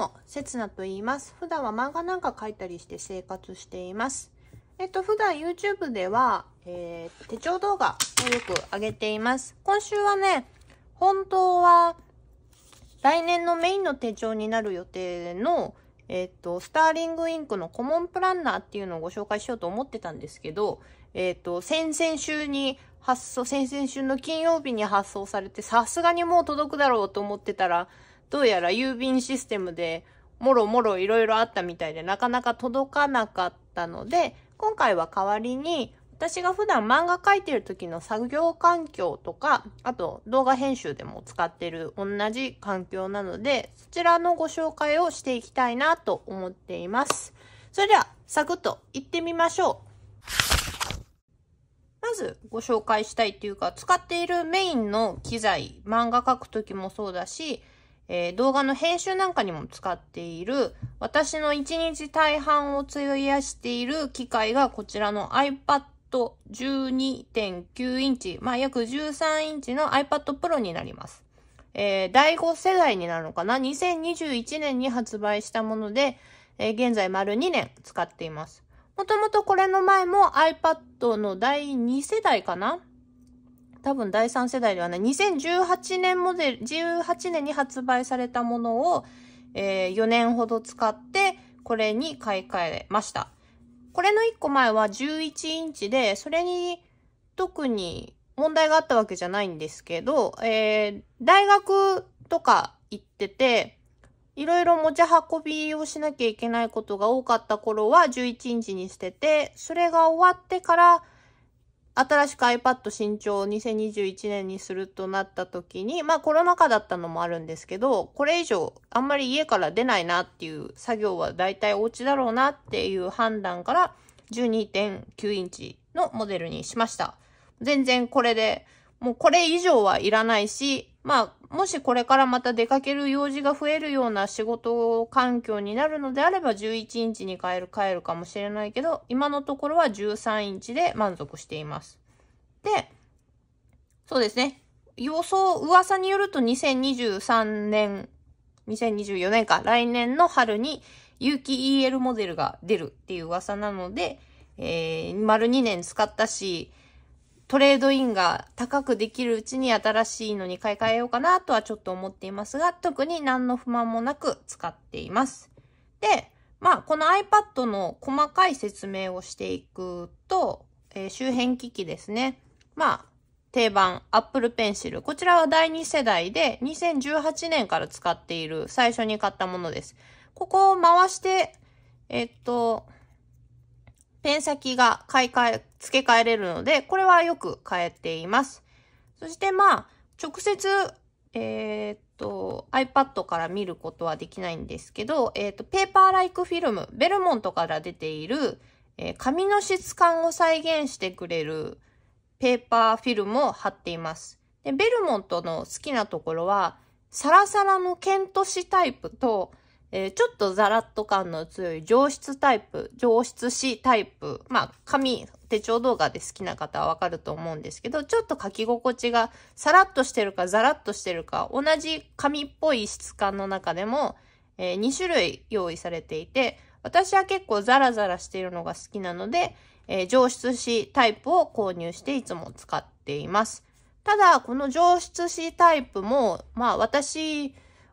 も、せつなと言います。普段は漫画なんか描いたりして生活しています。えっと、普段 YouTube では、えー、手帳動画をよく上げています。今週はね、本当は、来年のメインの手帳になる予定の、えっと、スターリングインクのコモンプランナーっていうのをご紹介しようと思ってたんですけど、えっと、先々週に発送、先々週の金曜日に発送されて、さすがにもう届くだろうと思ってたら、どうやら郵便システムでもろもろいろいろあったみたいでなかなか届かなかったので、今回は代わりに私が普段漫画描いてる時の作業環境とか、あと動画編集でも使ってる同じ環境なので、そちらのご紹介をしていきたいなと思っています。それでは、サクッと行ってみましょう。まずご紹介したいっていうか、使っているメインの機材、漫画描く時もそうだし、えー、動画の編集なんかにも使っている、私の一日大半を費やしている機械がこちらの iPad 12.9インチ、まあ約13インチの iPad Pro になります。えー、第5世代になるのかな ?2021 年に発売したもので、えー、現在丸2年使っています。もともとこれの前も iPad の第2世代かな多分第3世代ではない、2018年モデル、18年に発売されたものを、えー、4年ほど使って、これに買い替えました。これの1個前は11インチで、それに特に問題があったわけじゃないんですけど、えー、大学とか行ってて、いろいろ持ち運びをしなきゃいけないことが多かった頃は11インチにしてて、それが終わってから新しく iPad 新調を2021年にするとなった時に、まあコロナ禍だったのもあるんですけど、これ以上あんまり家から出ないなっていう作業は大体お家だろうなっていう判断から12.9インチのモデルにしました。全然これで、もうこれ以上はいらないし、まあもしこれからまた出かける用事が増えるような仕事環境になるのであれば11インチに変える、帰るかもしれないけど、今のところは13インチで満足しています。で、そうですね。予想、噂によると2023年、2024年か、来年の春に有機 EL モデルが出るっていう噂なので、えー、丸2年使ったし、トレードインが高くできるうちに新しいのに買い替えようかなとはちょっと思っていますが、特に何の不満もなく使っています。で、まあ、この iPad の細かい説明をしていくと、えー、周辺機器ですね。まあ、定番 Apple Pencil。こちらは第2世代で2018年から使っている最初に買ったものです。ここを回して、えっと、ペン先が買い替え、付け替えれるので、これはよく変えています。そしてまあ、直接、えー、っと、iPad から見ることはできないんですけど、えー、っと、ペーパーライクフィルム、ベルモントから出ている、えー、紙の質感を再現してくれるペーパーフィルムを貼っています。で、ベルモントの好きなところは、サラサラのケント紙タイプと、えー、ちょっとザラッと感の強い上質タイプ、上質紙タイプ、まあ、紙、手帳動画で好きな方はわかると思うんですけど、ちょっと書き心地がさらっとしてるかザラッとしてるか、同じ紙っぽい質感の中でも、えー、2種類用意されていて、私は結構ザラザラしているのが好きなので、えー、上質紙タイプを購入していつも使っています。ただ、この上質紙タイプも、まあ私、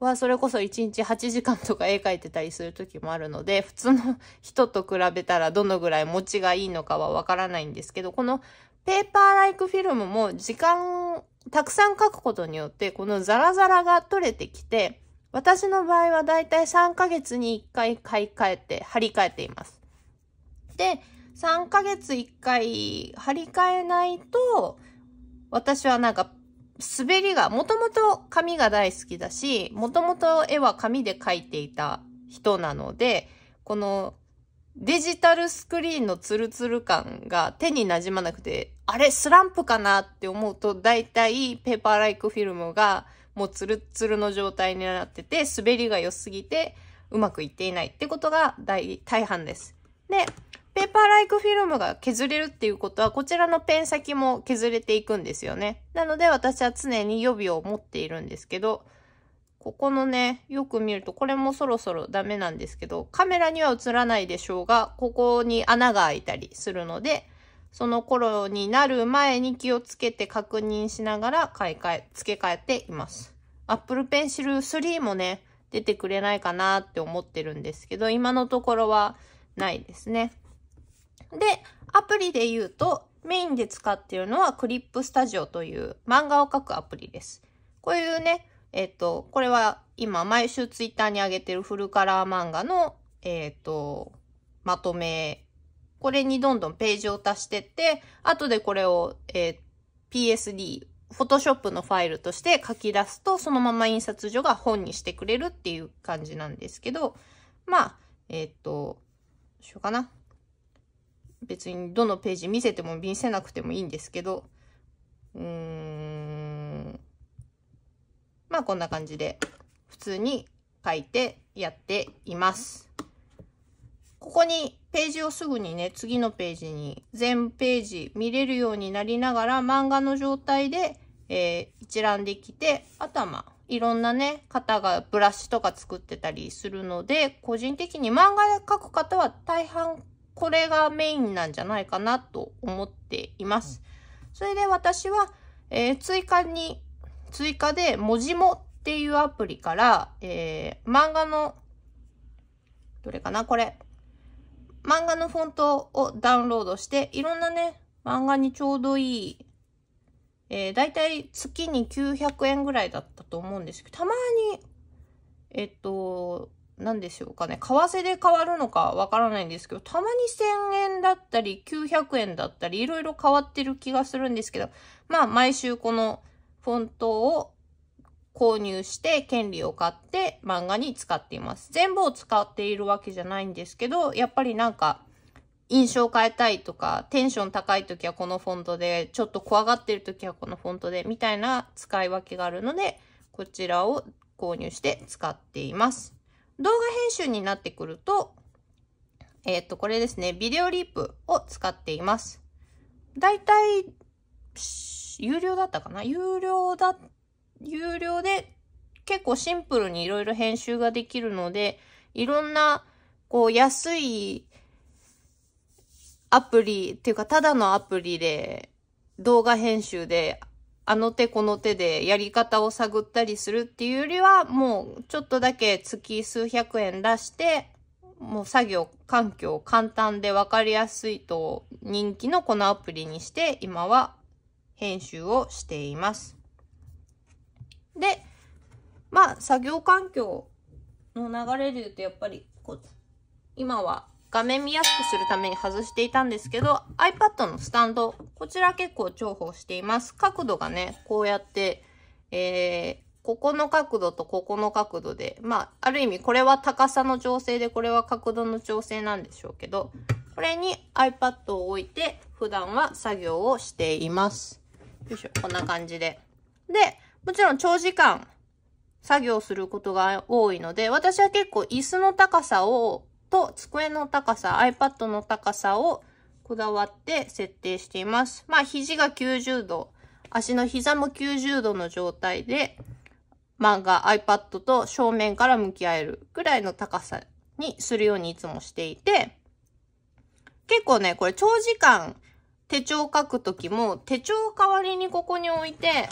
はそれこそ1日8時間とか絵描いてたりする時もあるので、普通の人と比べたらどのぐらい持ちがいいのかはわからないんですけど、このペーパーライクフィルムも時間をたくさん書くことによって、このザラザラが取れてきて、私の場合はだいたい3ヶ月に1回買い替えて、張り替えています。で、3ヶ月1回張り替えないと、私はなんか滑りが、もともと紙が大好きだし、もともと絵は紙で描いていた人なので、このデジタルスクリーンのツルツル感が手になじまなくて、あれスランプかなって思うと、大体ペーパーライクフィルムがもうツルツルの状態になってて、滑りが良すぎてうまくいっていないってことが大大半です。で、ペーパーライクフィルムが削れるっていうことは、こちらのペン先も削れていくんですよね。なので私は常に予備を持っているんですけど、ここのね、よく見ると、これもそろそろダメなんですけど、カメラには映らないでしょうが、ここに穴が開いたりするので、その頃になる前に気をつけて確認しながら買い替え、付け替えています。Apple Pencil 3もね、出てくれないかなって思ってるんですけど、今のところはないですね。で、アプリで言うと、メインで使っているのはクリップスタジオという漫画を描くアプリです。こういうね、えっ、ー、と、これは今毎週ツイッターに上げてるフルカラー漫画の、えっ、ー、と、まとめ。これにどんどんページを足してって、後でこれを、えー、PSD、Photoshop のファイルとして書き出すと、そのまま印刷所が本にしてくれるっていう感じなんですけど、まあ、えっ、ー、と、しようかな。別にどのページ見せても見せなくてもいいんですけど、うーん。まあこんな感じで普通に書いてやっています。ここにページをすぐにね、次のページに全ページ見れるようになりながら漫画の状態で、えー、一覧できて、頭、いろんなね、方がブラシとか作ってたりするので、個人的に漫画で描く方は大半これがメインなんじゃないかなと思っています。それで私は、えー、追加に、追加で、文字もっていうアプリから、えー、漫画の、どれかなこれ。漫画のフォントをダウンロードして、いろんなね、漫画にちょうどいい、えー、だいたい月に900円ぐらいだったと思うんですけど、たまに、えっと、何でしょうかね、為替で変わるのかわからないんですけど、たまに1000円だったり、900円だったり、いろいろ変わってる気がするんですけど、まあ、毎週このフォントを購入して、権利を買って漫画に使っています。全部を使っているわけじゃないんですけど、やっぱりなんか、印象変えたいとか、テンション高い時はこのフォントで、ちょっと怖がってる時はこのフォントで、みたいな使い分けがあるので、こちらを購入して使っています。動画編集になってくると、えっ、ー、と、これですね、ビデオリープを使っています。だいたい、有料だったかな有料だ、有料で結構シンプルにいろいろ編集ができるので、いろんな、こう、安いアプリっていうか、ただのアプリで動画編集であの手この手でやり方を探ったりするっていうよりは、もうちょっとだけ月数百円出して、もう作業、環境、簡単で分かりやすいと人気のこのアプリにして、今は編集をしています。で、まあ、作業環境の流れで言うと、やっぱりこう、今は画面見やすくするために外していたんですけど、iPad のスタンド、こちら結構重宝しています。角度がね、こうやって、えー、ここの角度とここの角度で、まあ、ある意味これは高さの調整で、これは角度の調整なんでしょうけど、これに iPad を置いて、普段は作業をしています。よいしょ、こんな感じで。で、もちろん長時間作業することが多いので、私は結構椅子の高さをと机の高さ、iPad の高さをこだわって設定しています。まあ、肘が90度、足の膝も90度の状態で、漫画、iPad と正面から向き合えるぐらいの高さにするようにいつもしていて、結構ね、これ長時間手帳書くときも、手帳代わりにここに置いて、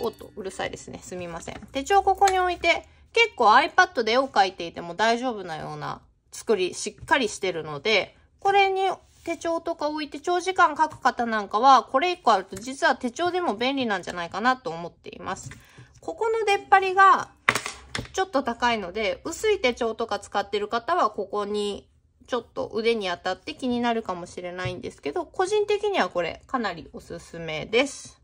おっと、うるさいですね。すみません。手帳ここに置いて、結構 iPad で絵を描いていても大丈夫なような作り、しっかりしてるので、これに手帳とか置いて長時間書く方なんかは、これ1個あると実は手帳でも便利なんじゃないかなと思っています。ここの出っ張りがちょっと高いので、薄い手帳とか使ってる方はここにちょっと腕に当たって気になるかもしれないんですけど、個人的にはこれかなりおすすめです。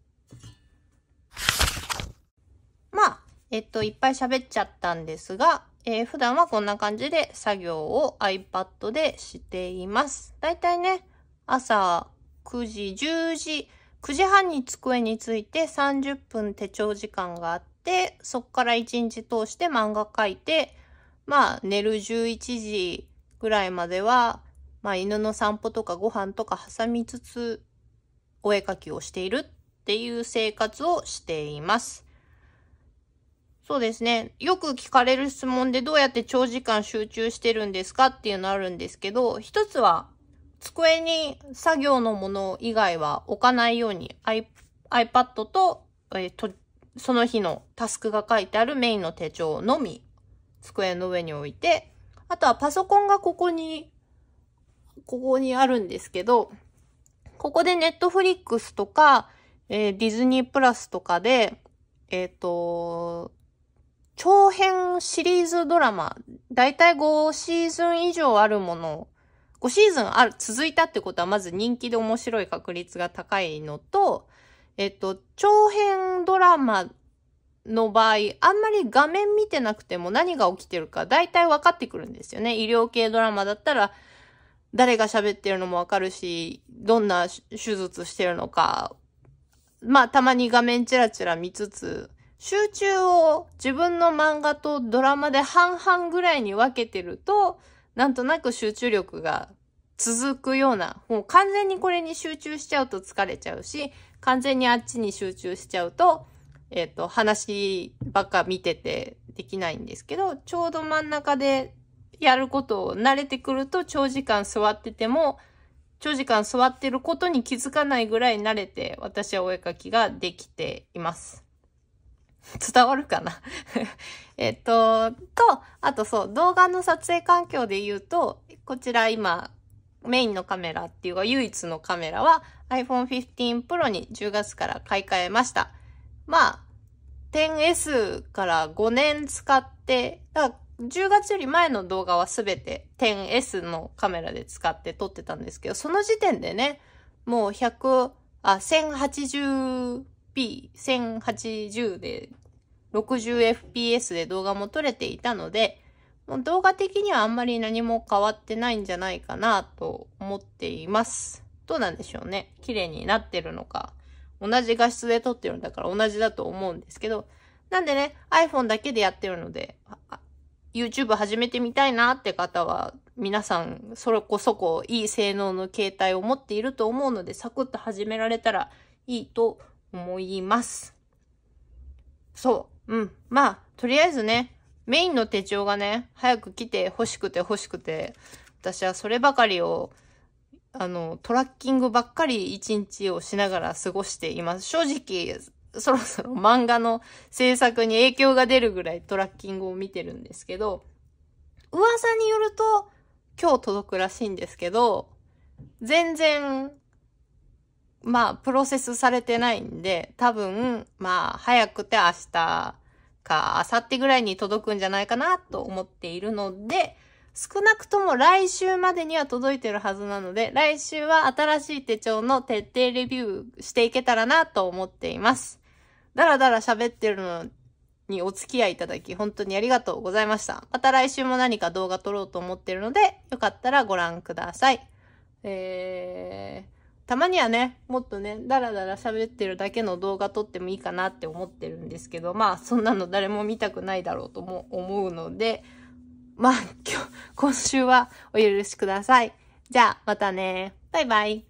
えっと、いっぱい喋っちゃったんですが、えー、普段はこんな感じで作業を iPad でしています。だいたいね、朝9時、10時、9時半に机について30分手帳時間があって、そっから1日通して漫画描いて、まあ寝る11時ぐらいまでは、まあ犬の散歩とかご飯とか挟みつつ、お絵描きをしているっていう生活をしています。そうですね。よく聞かれる質問でどうやって長時間集中してるんですかっていうのあるんですけど、一つは机に作業のもの以外は置かないように iPad と,、えー、とその日のタスクが書いてあるメインの手帳のみ机の上に置いて、あとはパソコンがここに、ここにあるんですけど、ここでネットフリックスとか、えー、ディズニープラスとかで、えっ、ー、と、長編シリーズドラマ、だいたい5シーズン以上あるもの、5シーズンある、続いたってことはまず人気で面白い確率が高いのと、えっと、長編ドラマの場合、あんまり画面見てなくても何が起きてるかだいたい分かってくるんですよね。医療系ドラマだったら、誰が喋ってるのも分かるし、どんな手術してるのか、まあたまに画面チラチラ見つつ、集中を自分の漫画とドラマで半々ぐらいに分けてると、なんとなく集中力が続くような、もう完全にこれに集中しちゃうと疲れちゃうし、完全にあっちに集中しちゃうと、えっ、ー、と、話ばっか見ててできないんですけど、ちょうど真ん中でやることを慣れてくると、長時間座ってても、長時間座ってることに気づかないぐらい慣れて、私はお絵かきができています。伝わるかな えっと、と、あとそう、動画の撮影環境で言うと、こちら今、メインのカメラっていうか唯一のカメラは iPhone 15 Pro に10月から買い替えました。まあ、10S から5年使って、だから10月より前の動画はすべて 10S のカメラで使って撮ってたんですけど、その時点でね、もう100、あ、1080 1080p1080 で 60fps で動画も撮れていたので、もう動画的にはあんまり何も変わってないんじゃないかなと思っています。どうなんでしょうね。綺麗になってるのか。同じ画質で撮ってるんだから同じだと思うんですけど。なんでね、iPhone だけでやってるので、YouTube 始めてみたいなって方は、皆さん、それこそこいい性能の携帯を持っていると思うので、サクッと始められたらいいと思います。そう。うん。まあ、とりあえずね、メインの手帳がね、早く来て欲しくて欲しくて、私はそればかりを、あの、トラッキングばっかり一日をしながら過ごしています。正直、そろそろ漫画の制作に影響が出るぐらいトラッキングを見てるんですけど、噂によると今日届くらしいんですけど、全然まあ、プロセスされてないんで、多分、まあ、早くて明日か、明後日ぐらいに届くんじゃないかなと思っているので、少なくとも来週までには届いてるはずなので、来週は新しい手帳の徹底レビューしていけたらなと思っています。だらだら喋ってるのにお付き合いいただき、本当にありがとうございました。また来週も何か動画撮ろうと思ってるので、よかったらご覧ください。えーたまにはね、もっとね、だらだら喋ってるだけの動画撮ってもいいかなって思ってるんですけど、まあ、そんなの誰も見たくないだろうとも思うので、まあ、今日、今週はお許しください。じゃあ、またね。バイバイ。